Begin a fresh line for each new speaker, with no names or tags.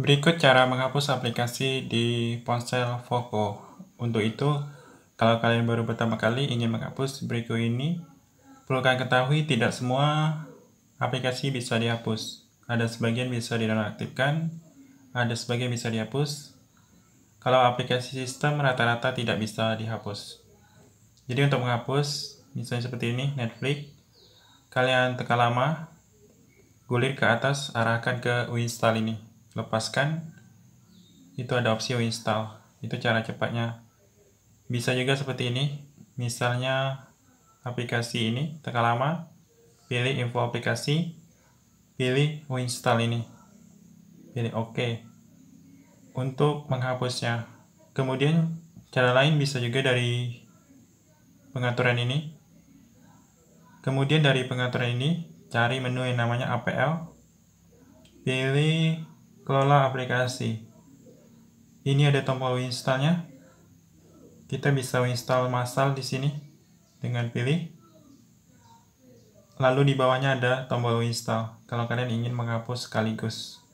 Berikut cara menghapus aplikasi di ponsel Voco. Untuk itu, kalau kalian baru pertama kali ingin menghapus berikut ini, perlu kalian ketahui tidak semua aplikasi bisa dihapus. Ada sebagian bisa dinonaktifkan, ada sebagian bisa dihapus. Kalau aplikasi sistem rata-rata tidak bisa dihapus. Jadi untuk menghapus, misalnya seperti ini, Netflix, kalian tekan lama, gulir ke atas, arahkan ke uninstall ini lepaskan itu ada opsi install itu cara cepatnya bisa juga seperti ini misalnya aplikasi ini tekan lama pilih info aplikasi pilih install ini pilih ok untuk menghapusnya kemudian cara lain bisa juga dari pengaturan ini kemudian dari pengaturan ini cari menu yang namanya APL pilih kelola aplikasi. Ini ada tombol installnya. Kita bisa install massal di sini dengan pilih. Lalu di bawahnya ada tombol install kalau kalian ingin menghapus sekaligus.